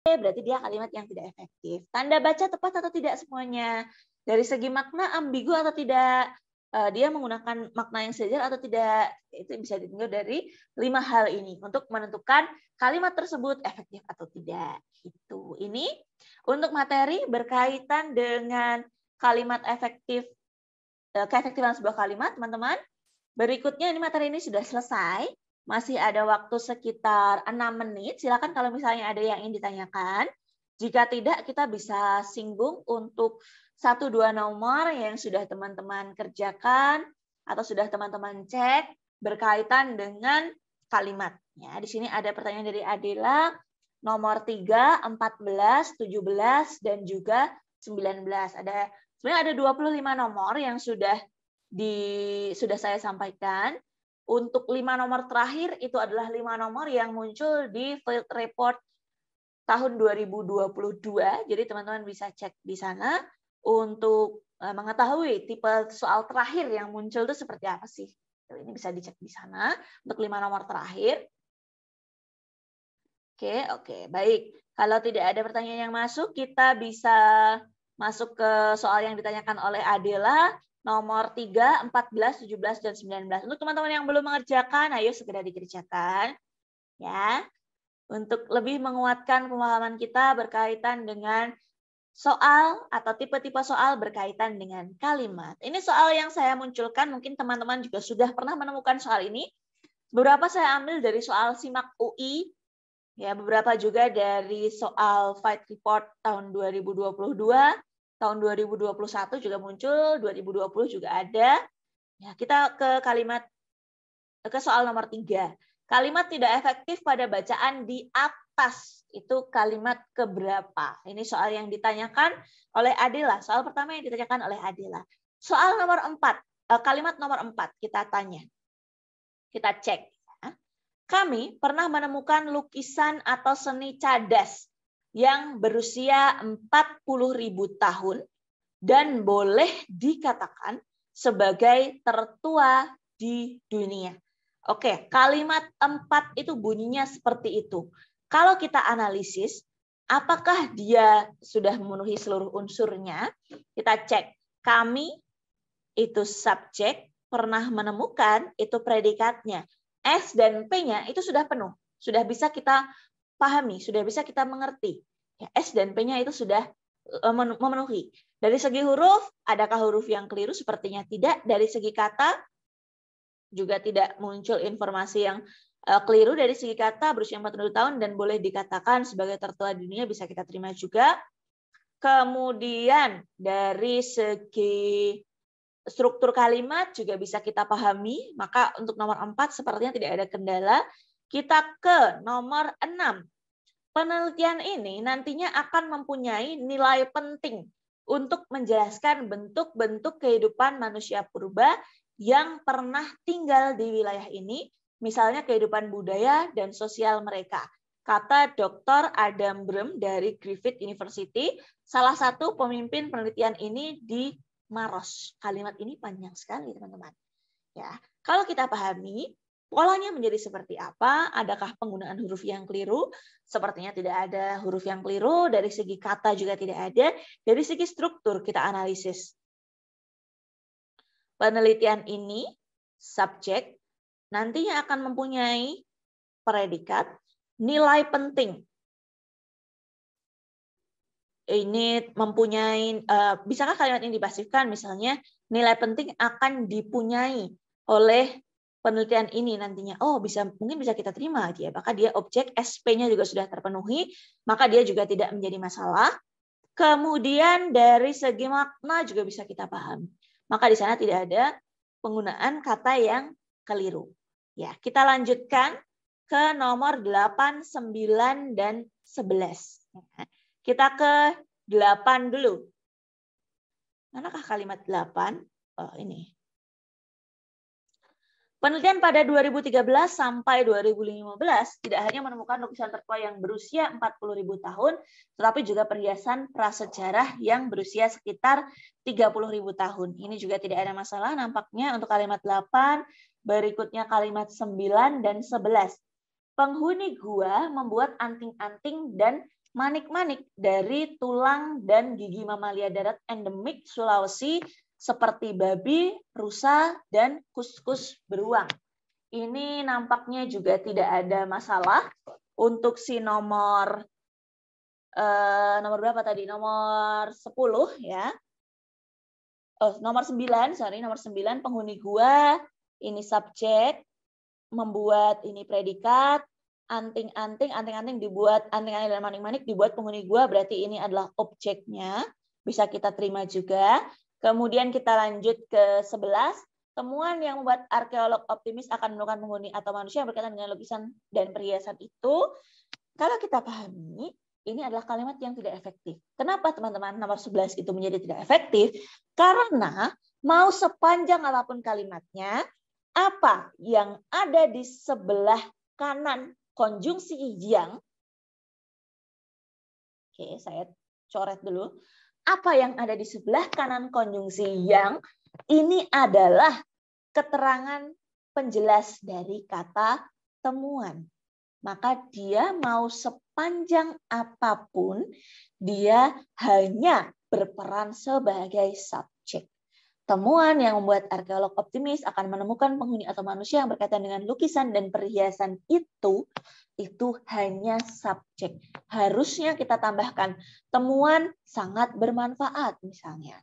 Oke berarti dia kalimat yang tidak efektif. Tanda baca tepat atau tidak semuanya. Dari segi makna ambigu atau tidak, eh, dia menggunakan makna yang sejajar atau tidak, itu bisa ditinggal dari lima hal ini untuk menentukan kalimat tersebut efektif atau tidak. Itu ini untuk materi berkaitan dengan kalimat efektif eh, keefektifan sebuah kalimat, teman-teman. Berikutnya ini materi ini sudah selesai. Masih ada waktu sekitar enam menit. Silakan kalau misalnya ada yang ingin ditanyakan. Jika tidak, kita bisa singgung untuk satu dua nomor yang sudah teman-teman kerjakan atau sudah teman-teman cek berkaitan dengan kalimat. Ya, di sini ada pertanyaan dari Adila nomor 3, 14, 17, dan juga 19. Ada sebenarnya ada 25 nomor yang sudah di sudah saya sampaikan. Untuk lima nomor terakhir, itu adalah lima nomor yang muncul di field report tahun 2022. Jadi teman-teman bisa cek di sana untuk eh, mengetahui tipe soal terakhir yang muncul itu seperti apa sih. Ini bisa dicek di sana untuk lima nomor terakhir. Oke, oke, baik. Kalau tidak ada pertanyaan yang masuk, kita bisa masuk ke soal yang ditanyakan oleh Adela nomor 3, 14, 17, dan 19. Untuk teman-teman yang belum mengerjakan, ayo segera dikerjakan. ya Untuk lebih menguatkan pemahaman kita berkaitan dengan soal atau tipe-tipe soal berkaitan dengan kalimat. Ini soal yang saya munculkan, mungkin teman-teman juga sudah pernah menemukan soal ini. Beberapa saya ambil dari soal SIMAK UI, ya beberapa juga dari soal Fight Report tahun 2022, tahun 2021 juga muncul, 2020 juga ada. Ya, kita ke kalimat ke soal nomor tiga. Kalimat tidak efektif pada bacaan di atas itu kalimat keberapa? Ini soal yang ditanyakan oleh Adela. Soal pertama yang ditanyakan oleh Adela. Soal nomor empat, eh, kalimat nomor empat kita tanya, kita cek. Kami pernah menemukan lukisan atau seni cadas yang berusia 40.000 tahun dan boleh dikatakan sebagai tertua di dunia. Oke, kalimat empat itu bunyinya seperti itu. Kalau kita analisis, apakah dia sudah memenuhi seluruh unsurnya? Kita cek. Kami itu subjek, pernah menemukan itu predikatnya. S dan P-nya itu sudah penuh. Sudah bisa kita pahami, sudah bisa kita mengerti. Ya, S dan P-nya itu sudah e, memenuhi. Dari segi huruf, adakah huruf yang keliru? Sepertinya tidak. Dari segi kata, juga tidak muncul informasi yang e, keliru dari segi kata berusia 40 tahun dan boleh dikatakan sebagai tertua di dunia bisa kita terima juga. Kemudian dari segi struktur kalimat juga bisa kita pahami, maka untuk nomor 4 sepertinya tidak ada kendala kita ke nomor 6. Penelitian ini nantinya akan mempunyai nilai penting untuk menjelaskan bentuk-bentuk kehidupan manusia purba yang pernah tinggal di wilayah ini, misalnya kehidupan budaya dan sosial mereka kata Dr. Adam Brem dari Griffith University, salah satu pemimpin penelitian ini di Maros. Kalimat ini panjang sekali, teman-teman. Ya, kalau kita pahami, Polanya menjadi seperti apa? Adakah penggunaan huruf yang keliru? Sepertinya tidak ada huruf yang keliru. Dari segi kata juga tidak ada. Dari segi struktur kita analisis. Penelitian ini, subjek, nantinya akan mempunyai predikat, nilai penting ini mempunyai uh, bisakah kalimat ini dipasifkan misalnya nilai penting akan dipunyai oleh penelitian ini nantinya oh bisa mungkin bisa kita terima dia gitu ya. maka dia objek SP-nya juga sudah terpenuhi maka dia juga tidak menjadi masalah kemudian dari segi makna juga bisa kita paham maka di sana tidak ada penggunaan kata yang keliru ya kita lanjutkan ke nomor 8 9 dan 11 kita ke 8 dulu manakah kalimat 8 oh ini Penelitian pada 2013 sampai 2015 tidak hanya menemukan lukisan tertua yang berusia 40.000 tahun, tetapi juga perhiasan prasejarah yang berusia sekitar 30.000 tahun. Ini juga tidak ada masalah nampaknya untuk kalimat 8, berikutnya kalimat 9 dan 11. Penghuni gua membuat anting-anting dan manik-manik dari tulang dan gigi mamalia darat endemik Sulawesi seperti babi, rusa, dan kuskus beruang. Ini nampaknya juga tidak ada masalah untuk si nomor eh, nomor berapa tadi? Nomor 10 ya. Oh, nomor 9, sorry, nomor 9 penghuni gua ini subjek membuat ini predikat anting-anting anting-anting dibuat anting-anting dan manik-manik dibuat penghuni gua berarti ini adalah objeknya bisa kita terima juga Kemudian kita lanjut ke 11. Temuan yang membuat arkeolog optimis akan menemukan penghuni atau manusia yang berkaitan dengan lukisan dan perhiasan itu, kalau kita pahami, ini adalah kalimat yang tidak efektif. Kenapa teman-teman nomor 11 itu menjadi tidak efektif? Karena mau sepanjang apapun kalimatnya, apa yang ada di sebelah kanan konjungsi yang, oke saya coret dulu, apa yang ada di sebelah kanan konjungsi yang ini adalah keterangan penjelas dari kata temuan. Maka dia mau sepanjang apapun, dia hanya berperan sebagai subjek. Temuan yang membuat arkeolog optimis akan menemukan penghuni atau manusia yang berkaitan dengan lukisan dan perhiasan itu, itu hanya subjek. Harusnya kita tambahkan, temuan sangat bermanfaat misalnya.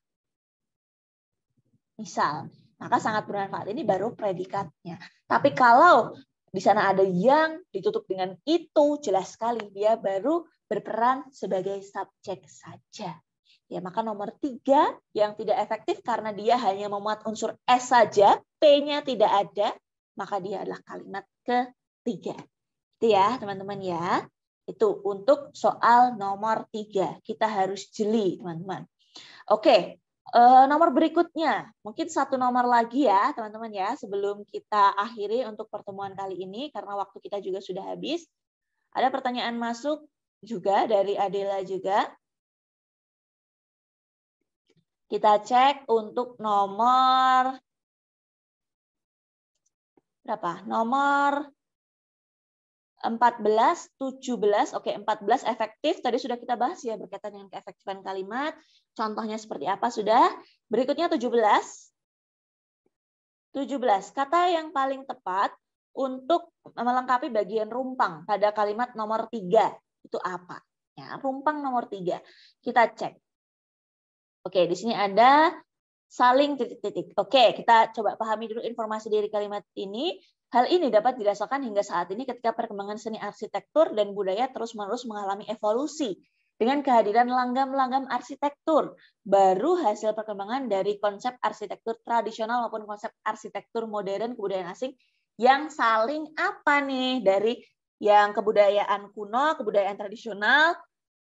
Misal, maka sangat bermanfaat ini baru predikatnya. Tapi kalau di sana ada yang ditutup dengan itu, jelas sekali dia baru berperan sebagai subjek saja. Ya, maka nomor tiga yang tidak efektif karena dia hanya memuat unsur S saja, P-nya tidak ada, maka dia adalah kalimat ketiga. Itu ya, teman-teman ya. Itu untuk soal nomor tiga. Kita harus jeli, teman-teman. Oke, eh, nomor berikutnya. Mungkin satu nomor lagi ya, teman-teman ya, sebelum kita akhiri untuk pertemuan kali ini, karena waktu kita juga sudah habis. Ada pertanyaan masuk juga dari Adela juga. Kita cek untuk nomor berapa? Nomor 14, 17, oke 14 efektif, tadi sudah kita bahas ya berkaitan dengan keefektifan kalimat, contohnya seperti apa sudah. Berikutnya 17. 17, kata yang paling tepat untuk melengkapi bagian rumpang pada kalimat nomor 3, itu apa? Ya, rumpang nomor 3, kita cek. Oke, di sini ada saling titik-titik. Oke, kita coba pahami dulu informasi dari kalimat ini. Hal ini dapat dirasakan hingga saat ini ketika perkembangan seni arsitektur dan budaya terus-menerus mengalami evolusi dengan kehadiran langgam-langgam arsitektur. Baru hasil perkembangan dari konsep arsitektur tradisional maupun konsep arsitektur modern kebudayaan asing yang saling apa nih dari yang kebudayaan kuno, kebudayaan tradisional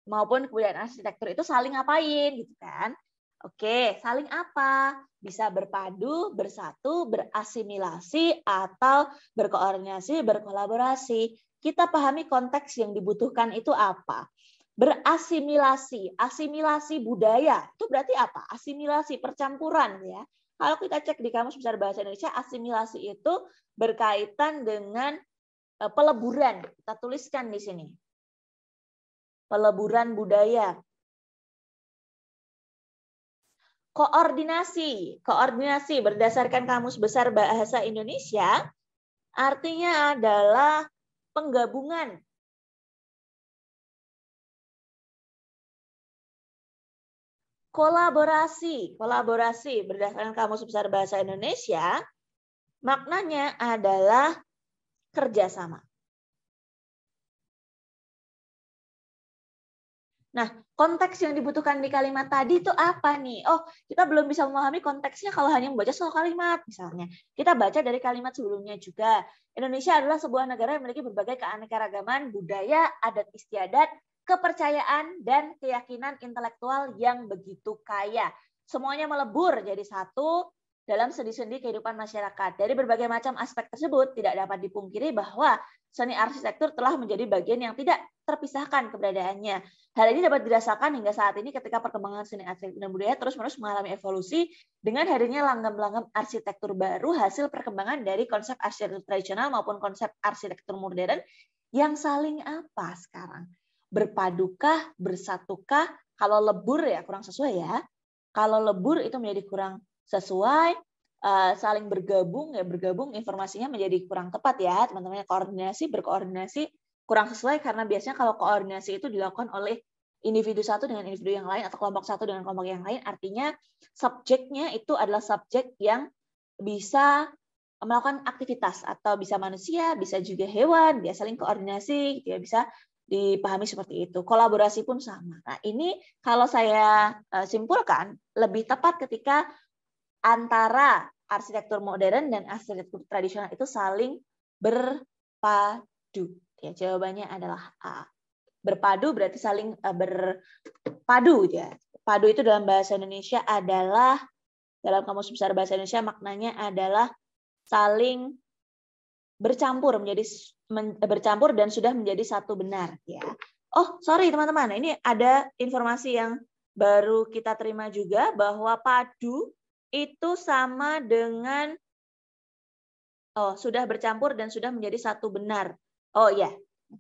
maupun kebudayaan arsitektur itu saling ngapain gitu kan. Oke, saling apa? Bisa berpadu, bersatu, berasimilasi, atau berkoordinasi, berkolaborasi. Kita pahami konteks yang dibutuhkan itu apa. Berasimilasi, asimilasi budaya, itu berarti apa? Asimilasi, percampuran ya. Kalau kita cek di Kamus Besar Bahasa Indonesia, asimilasi itu berkaitan dengan eh, peleburan. Kita tuliskan di sini. Peleburan budaya, koordinasi. Koordinasi berdasarkan Kamus Besar Bahasa Indonesia artinya adalah penggabungan kolaborasi. Kolaborasi berdasarkan Kamus Besar Bahasa Indonesia maknanya adalah kerjasama. Nah, konteks yang dibutuhkan di kalimat tadi itu apa nih? Oh, kita belum bisa memahami konteksnya kalau hanya membaca soal kalimat misalnya. Kita baca dari kalimat sebelumnya juga. Indonesia adalah sebuah negara yang memiliki berbagai keanekaragaman, budaya, adat istiadat, kepercayaan, dan keyakinan intelektual yang begitu kaya. Semuanya melebur jadi satu dalam sendi-sendi kehidupan masyarakat. Dari berbagai macam aspek tersebut, tidak dapat dipungkiri bahwa seni arsitektur telah menjadi bagian yang tidak terpisahkan keberadaannya. Hal ini dapat dirasakan hingga saat ini ketika perkembangan seni arsitektur dan budaya terus-menerus mengalami evolusi dengan hadirnya langgam-langgam arsitektur baru hasil perkembangan dari konsep arsitektur tradisional maupun konsep arsitektur modern yang saling apa sekarang? Berpadukah, bersatukah? Kalau lebur ya kurang sesuai ya. Kalau lebur itu menjadi kurang sesuai, Eh, saling bergabung ya bergabung informasinya menjadi kurang tepat ya teman-teman koordinasi berkoordinasi kurang sesuai karena biasanya kalau koordinasi itu dilakukan oleh individu satu dengan individu yang lain atau kelompok satu dengan kelompok yang lain artinya subjeknya itu adalah subjek yang bisa melakukan aktivitas atau bisa manusia bisa juga hewan dia saling koordinasi gitu ya, bisa dipahami seperti itu kolaborasi pun sama nah ini kalau saya eh, simpulkan lebih tepat ketika antara arsitektur modern dan arsitektur tradisional itu saling berpadu. Ya, jawabannya adalah A. Berpadu berarti saling uh, berpadu ya. Padu itu dalam bahasa Indonesia adalah dalam kamus besar bahasa Indonesia maknanya adalah saling bercampur menjadi men, eh, bercampur dan sudah menjadi satu benar ya. Oh, sorry teman-teman, ini ada informasi yang baru kita terima juga bahwa padu itu sama dengan oh sudah bercampur dan sudah menjadi satu benar. Oh ya,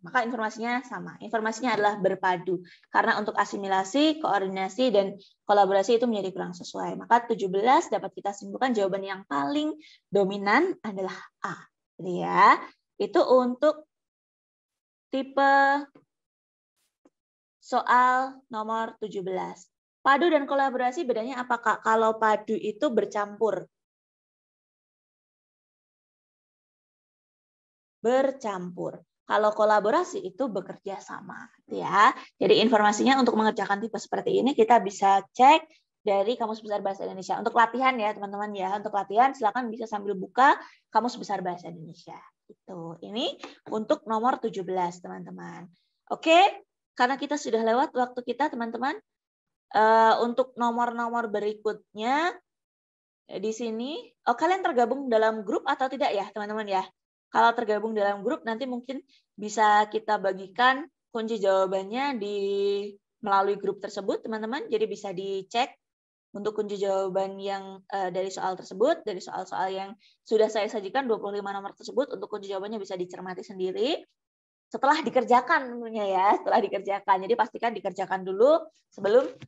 maka informasinya sama. Informasinya adalah berpadu. Karena untuk asimilasi, koordinasi, dan kolaborasi itu menjadi kurang sesuai. Maka 17 dapat kita simpulkan jawaban yang paling dominan adalah A. Jadi ya, itu untuk tipe soal nomor 17. Padu dan kolaborasi bedanya apa Kak? Kalau padu itu bercampur. Bercampur. Kalau kolaborasi itu bekerja sama, gitu ya. Jadi informasinya untuk mengerjakan tipe seperti ini kita bisa cek dari Kamus Besar Bahasa Indonesia. Untuk latihan ya, teman-teman ya. Untuk latihan silakan bisa sambil buka Kamus Besar Bahasa Indonesia. Itu. Ini untuk nomor 17, teman-teman. Oke, karena kita sudah lewat waktu kita, teman-teman. Eh, untuk nomor-nomor berikutnya eh, di sini, oh kalian tergabung dalam grup atau tidak ya, teman-teman ya? Kalau tergabung dalam grup nanti mungkin bisa kita bagikan kunci jawabannya di melalui grup tersebut, teman-teman. Jadi bisa dicek untuk kunci jawaban yang uh, dari soal tersebut, dari soal-soal yang sudah saya sajikan 25 nomor tersebut untuk kunci jawabannya bisa dicermati sendiri setelah dikerjakan tentunya ya, setelah dikerjakan. Jadi pastikan dikerjakan dulu sebelum